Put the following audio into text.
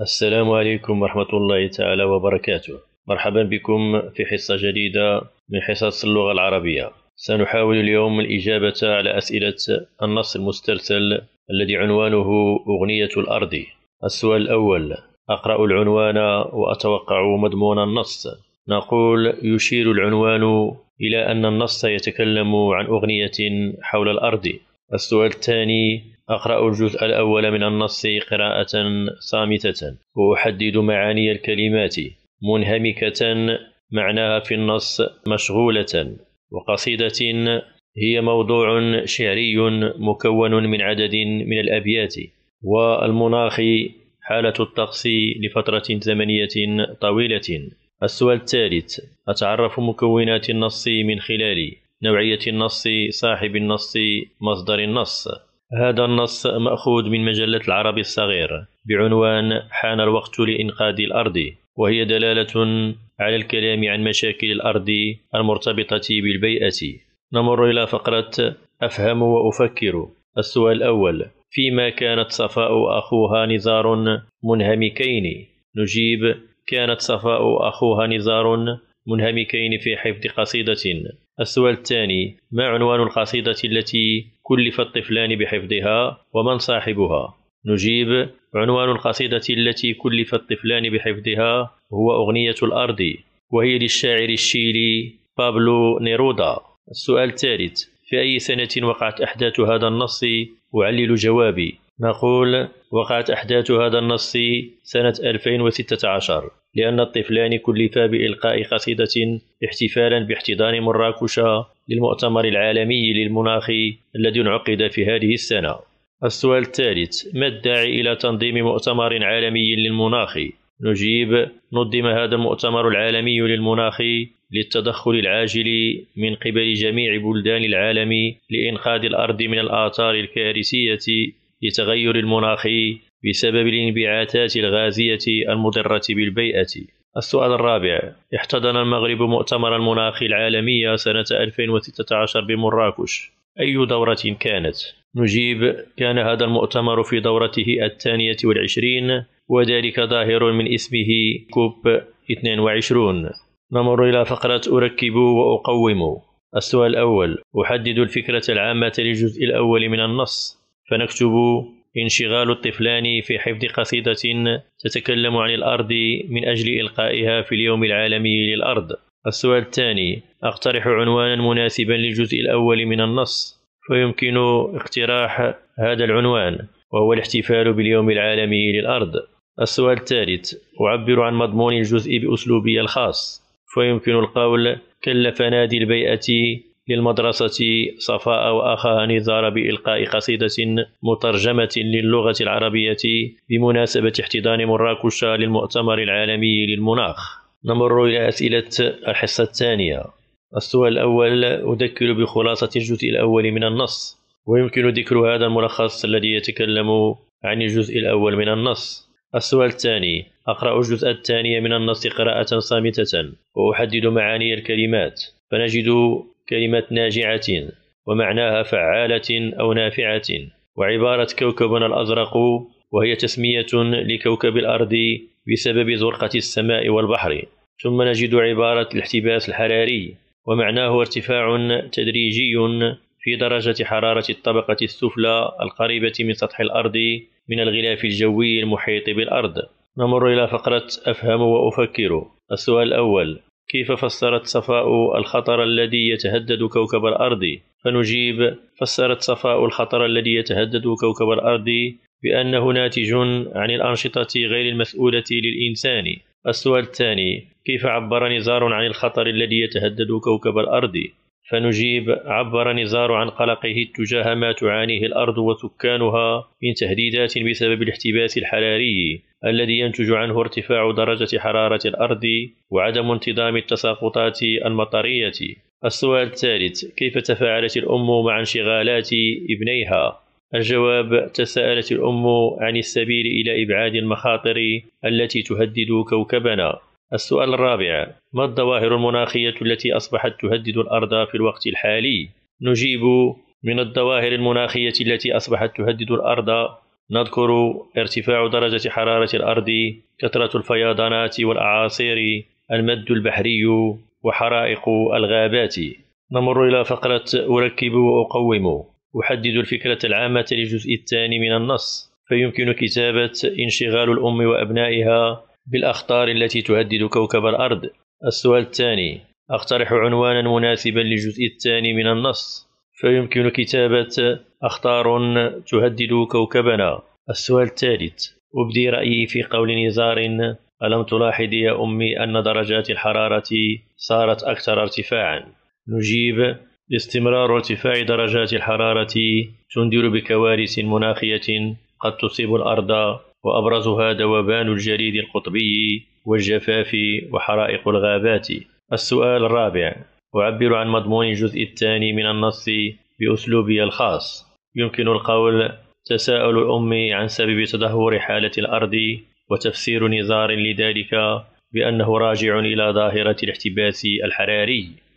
السلام عليكم ورحمة الله تعالى وبركاته مرحبا بكم في حصة جديدة من حصص اللغة العربية سنحاول اليوم الإجابة على أسئلة النص المسترسل الذي عنوانه أغنية الأرض السؤال الأول أقرأ العنوان وأتوقع مضمون النص نقول يشير العنوان إلى أن النص يتكلم عن أغنية حول الأرض السؤال الثاني أقرأ الجزء الأول من النص قراءة صامتة وأحدد معاني الكلمات منهمكة معناها في النص مشغولة وقصيدة هي موضوع شعري مكون من عدد من الأبيات والمناخ حالة الطقس لفترة زمنية طويلة السؤال الثالث أتعرف مكونات النص من خلال نوعية النص صاحب النص مصدر النص هذا النص مأخوذ من مجلة العربي الصغير بعنوان حان الوقت لإنقاذ الأرض وهي دلالة على الكلام عن مشاكل الأرض المرتبطة بالبيئة نمر إلى فقرة أفهم وأفكر السؤال الأول فيما كانت صفاء أخوها نزار منهمكين نجيب كانت صفاء أخوها نزار منهمكين في حفظ قصيدة السؤال الثاني ما عنوان القصيدة التي كلف الطفلان بحفظها ومن صاحبها نجيب عنوان القصيدة التي كلف الطفلان بحفظها هو أغنية الأرض وهي للشاعر الشيلي بابلو نيرودا السؤال الثالث في أي سنة وقعت أحداث هذا النص أعلل جوابي نقول وقعت أحداث هذا النص سنة 2016 لأن الطفلان كلفا بإلقاء قصيدة احتفالا باحتضان مراكش للمؤتمر العالمي للمناخ الذي انعقد في هذه السنة السؤال الثالث ما الداعي إلى تنظيم مؤتمر عالمي للمناخ؟ نجيب نظم هذا المؤتمر العالمي للمناخ للتدخل العاجل من قبل جميع بلدان العالم لإنقاذ الأرض من الآثار الكارثية لتغير المناخ بسبب الانبعاثات الغازية المضرة بالبيئة. السؤال الرابع احتضن المغرب مؤتمر المناخ العالمي سنة 2016 بمراكش أي دورة كانت؟ نجيب كان هذا المؤتمر في دورته الثانية والعشرين وذلك ظاهر من اسمه كوب 22 نمر إلى فقرة أركب وأقوم السؤال الأول أحدد الفكرة العامة للجزء الأول من النص فنكتب انشغال الطفلان في حفظ قصيدة تتكلم عن الأرض من أجل إلقائها في اليوم العالمي للأرض السؤال الثاني أقترح عنوانا مناسبا للجزء الأول من النص فيمكن اقتراح هذا العنوان وهو الاحتفال باليوم العالمي للأرض السؤال الثالث أعبر عن مضمون الجزء بأسلوبي الخاص فيمكن القول كلف نادي البيئة للمدرسة صفاء وأخاها نزار بإلقاء قصيدة مترجمة للغة العربية بمناسبة احتضان مراكش للمؤتمر العالمي للمناخ نمر إلى أسئلة الحصة الثانية السؤال الأول أذكر بخلاصة الجزء الأول من النص ويمكن ذكر هذا الملخص الذي يتكلم عن الجزء الأول من النص السؤال الثاني أقرأ الجزء الثاني من النص قراءة صامتة وأحدد معاني الكلمات فنجد كلمة ناجعة ومعناها فعالة أو نافعة وعبارة كوكبنا الأزرق وهي تسمية لكوكب الأرض بسبب زرقة السماء والبحر ثم نجد عبارة الاحتباس الحراري ومعناه ارتفاع تدريجي في درجة حرارة الطبقة السفلى القريبة من سطح الأرض من الغلاف الجوي المحيط بالأرض نمر إلى فقرة أفهم وأفكر السؤال الأول كيف فسرت صفاء الخطر الذي يتهدد كوكب الأرض؟ فنجيب فسرت صفاء الخطر الذي يتهدد كوكب الأرض بأنه ناتج عن الأنشطة غير المسؤولة للإنسان السؤال الثاني كيف عبر نزار عن الخطر الذي يتهدد كوكب الأرض؟ فنجيب عبر نزار عن قلقه تجاه ما تعانيه الأرض وسكانها من تهديدات بسبب الاحتباس الحراري الذي ينتج عنه ارتفاع درجة حرارة الأرض وعدم انتظام التساقطات المطرية السؤال الثالث كيف تفاعلت الأم مع انشغالات ابنيها؟ الجواب تساءلت الأم عن السبيل إلى إبعاد المخاطر التي تهدد كوكبنا السؤال الرابع ما الظواهر المناخية التي أصبحت تهدد الأرض في الوقت الحالي؟ نجيب من الظواهر المناخية التي أصبحت تهدد الأرض نذكر ارتفاع درجة حرارة الأرض، كثرة الفيضانات والأعاصير، المد البحري، وحرائق الغابات. نمر إلى فقرة أركب وأقوم، أحدد الفكرة العامة للجزء الثاني من النص، فيمكن كتابة انشغال الأم وأبنائها بالأخطار التي تهدد كوكب الأرض السؤال الثاني أقترح عنوانا مناسبا للجزء الثاني من النص فيمكن كتابة أخطار تهدد كوكبنا السؤال الثالث أبدي رأيي في قول نزار ألم تلاحظي يا أمي أن درجات الحرارة صارت أكثر ارتفاعا نجيب استمرار ارتفاع درجات الحرارة تنذر بكوارث مناخية قد تصيب الأرض وأبرزها ذوبان الجليد القطبي والجفاف وحرائق الغابات السؤال الرابع أعبر عن مضمون الجزء الثاني من النص بأسلوبي الخاص يمكن القول تساؤل الأم عن سبب تدهور حالة الأرض وتفسير نزار لذلك بأنه راجع إلى ظاهرة الاحتباس الحراري